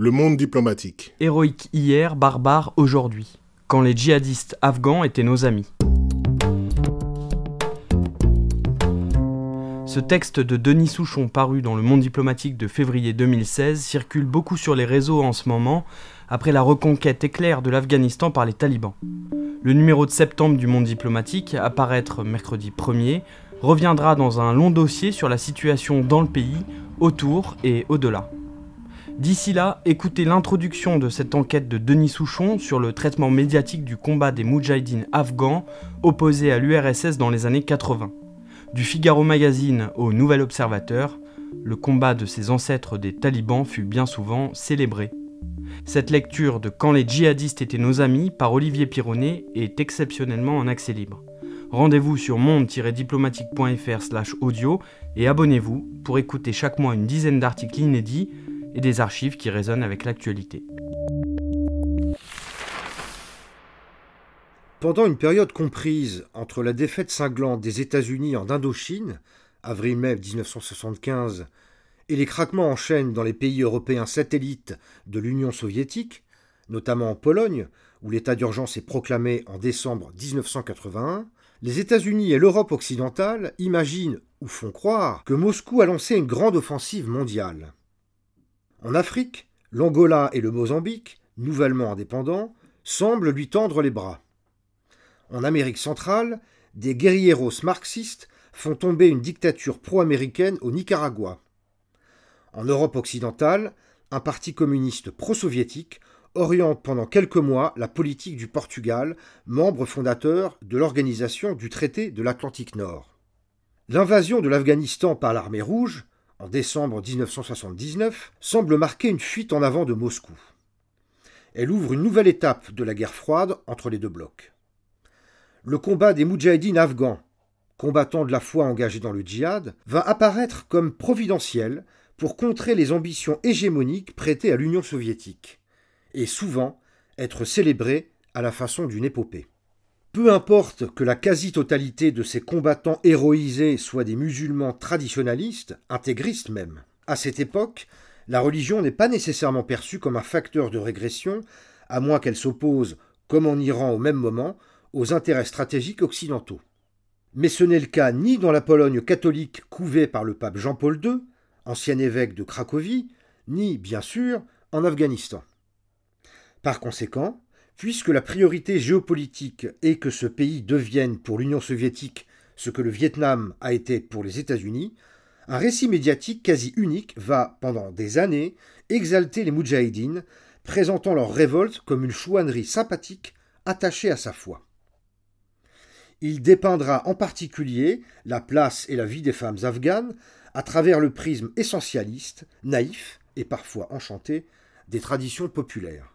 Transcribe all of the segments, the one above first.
Le monde diplomatique. Héroïque hier, barbare aujourd'hui. Quand les djihadistes afghans étaient nos amis. Ce texte de Denis Souchon paru dans le Monde diplomatique de février 2016 circule beaucoup sur les réseaux en ce moment, après la reconquête éclair de l'Afghanistan par les talibans. Le numéro de septembre du Monde diplomatique, à paraître mercredi 1er, reviendra dans un long dossier sur la situation dans le pays, autour et au-delà. D'ici là, écoutez l'introduction de cette enquête de Denis Souchon sur le traitement médiatique du combat des Moudjahidines afghans opposés à l'URSS dans les années 80. Du Figaro Magazine au Nouvel Observateur, le combat de ses ancêtres des talibans fut bien souvent célébré. Cette lecture de Quand les djihadistes étaient nos amis par Olivier Pironnet est exceptionnellement en accès libre. Rendez-vous sur monde-diplomatique.fr/audio et abonnez-vous pour écouter chaque mois une dizaine d'articles inédits et des archives qui résonnent avec l'actualité. Pendant une période comprise entre la défaite cinglante des États-Unis en Indochine, avril-mai 1975, et les craquements en chaîne dans les pays européens satellites de l'Union soviétique, notamment en Pologne, où l'état d'urgence est proclamé en décembre 1981, les États-Unis et l'Europe occidentale imaginent ou font croire que Moscou a lancé une grande offensive mondiale. En Afrique, l'Angola et le Mozambique, nouvellement indépendants, semblent lui tendre les bras. En Amérique centrale, des guerrieros marxistes font tomber une dictature pro-américaine au Nicaragua. En Europe occidentale, un parti communiste pro-soviétique oriente pendant quelques mois la politique du Portugal, membre fondateur de l'organisation du traité de l'Atlantique Nord. L'invasion de l'Afghanistan par l'armée rouge, en décembre 1979, semble marquer une fuite en avant de Moscou. Elle ouvre une nouvelle étape de la guerre froide entre les deux blocs. Le combat des Moudjahidines afghans, combattants de la foi engagés dans le djihad, va apparaître comme providentiel pour contrer les ambitions hégémoniques prêtées à l'Union soviétique, et souvent être célébré à la façon d'une épopée. Peu importe que la quasi-totalité de ces combattants héroïsés soient des musulmans traditionalistes, intégristes même. À cette époque, la religion n'est pas nécessairement perçue comme un facteur de régression, à moins qu'elle s'oppose, comme en Iran au même moment, aux intérêts stratégiques occidentaux. Mais ce n'est le cas ni dans la Pologne catholique couvée par le pape Jean-Paul II, ancien évêque de Cracovie, ni, bien sûr, en Afghanistan. Par conséquent, Puisque la priorité géopolitique est que ce pays devienne pour l'Union soviétique ce que le Vietnam a été pour les États-Unis, un récit médiatique quasi unique va, pendant des années, exalter les Moudjahidines, présentant leur révolte comme une chouannerie sympathique attachée à sa foi. Il dépeindra en particulier la place et la vie des femmes afghanes à travers le prisme essentialiste, naïf et parfois enchanté des traditions populaires.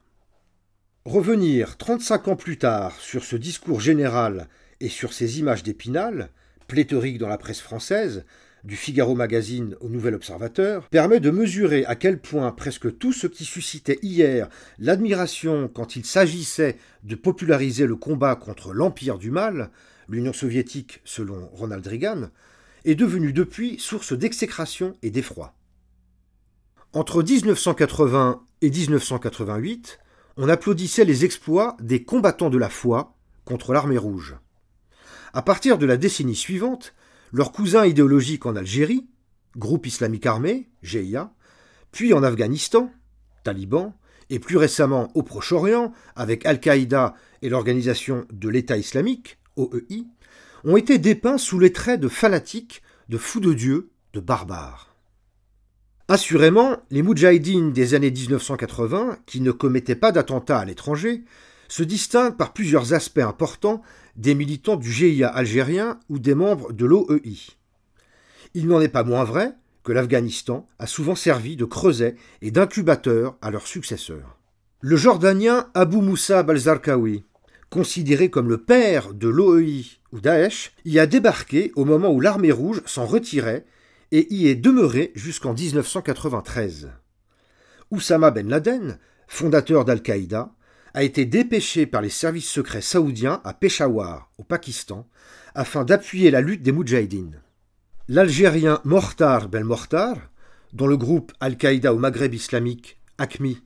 Revenir 35 ans plus tard sur ce discours général et sur ces images d'Épinal, pléthoriques dans la presse française, du Figaro Magazine au Nouvel Observateur, permet de mesurer à quel point presque tout ce qui suscitait hier l'admiration quand il s'agissait de populariser le combat contre l'empire du mal, l'Union soviétique selon Ronald Reagan, est devenu depuis source d'exécration et d'effroi. Entre 1980 et 1988, on applaudissait les exploits des combattants de la foi contre l'armée rouge. À partir de la décennie suivante, leurs cousins idéologiques en Algérie, groupe islamique armé, GIA, puis en Afghanistan, Taliban, et plus récemment au Proche-Orient, avec Al-Qaïda et l'organisation de l'État islamique, OEI, ont été dépeints sous les traits de fanatiques, de fous de Dieu, de barbares. Assurément, les Moudjahidines des années 1980, qui ne commettaient pas d'attentats à l'étranger, se distinguent par plusieurs aspects importants des militants du GIA algérien ou des membres de l'OEI. Il n'en est pas moins vrai que l'Afghanistan a souvent servi de creuset et d'incubateur à leurs successeurs. Le Jordanien Abu Moussa Balzarkawi, considéré comme le père de l'OEI ou Daesh, y a débarqué au moment où l'armée rouge s'en retirait et y est demeuré jusqu'en 1993. Oussama Ben Laden, fondateur d'Al-Qaïda, a été dépêché par les services secrets saoudiens à Peshawar, au Pakistan, afin d'appuyer la lutte des Moudjahidines. L'Algérien Mortar Ben Mortar, dont le groupe Al-Qaïda au Maghreb islamique, ACMI,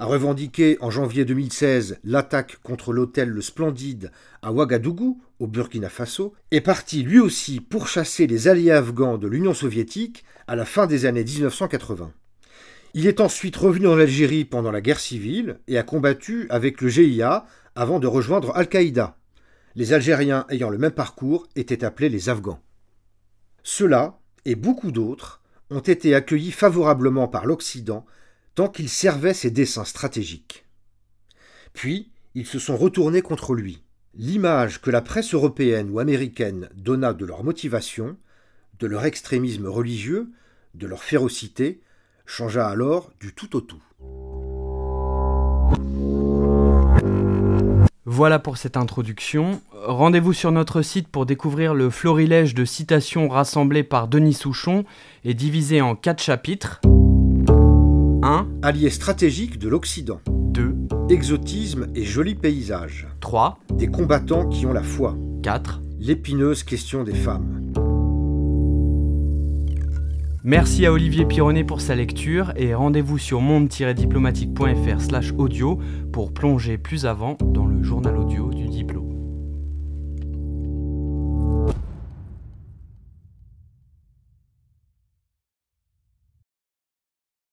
a revendiqué en janvier 2016 l'attaque contre l'hôtel Le Splendide à Ouagadougou, au Burkina Faso, est parti lui aussi pour chasser les alliés afghans de l'Union soviétique à la fin des années 1980. Il est ensuite revenu en Algérie pendant la guerre civile et a combattu avec le GIA avant de rejoindre Al-Qaïda. Les Algériens ayant le même parcours étaient appelés les Afghans. Ceux-là, et beaucoup d'autres, ont été accueillis favorablement par l'Occident tant qu'il servait ses desseins stratégiques. Puis, ils se sont retournés contre lui. L'image que la presse européenne ou américaine donna de leur motivation, de leur extrémisme religieux, de leur férocité, changea alors du tout au tout. Voilà pour cette introduction. Rendez-vous sur notre site pour découvrir le florilège de citations rassemblées par Denis Souchon et divisées en quatre chapitres. 1. Alliés stratégiques de l'Occident. 2. Exotisme et jolis paysages. 3. Des combattants qui ont la foi. 4. L'épineuse question des femmes. Merci à Olivier Pironnet pour sa lecture et rendez-vous sur monde-diplomatique.fr/audio pour plonger plus avant dans le journal.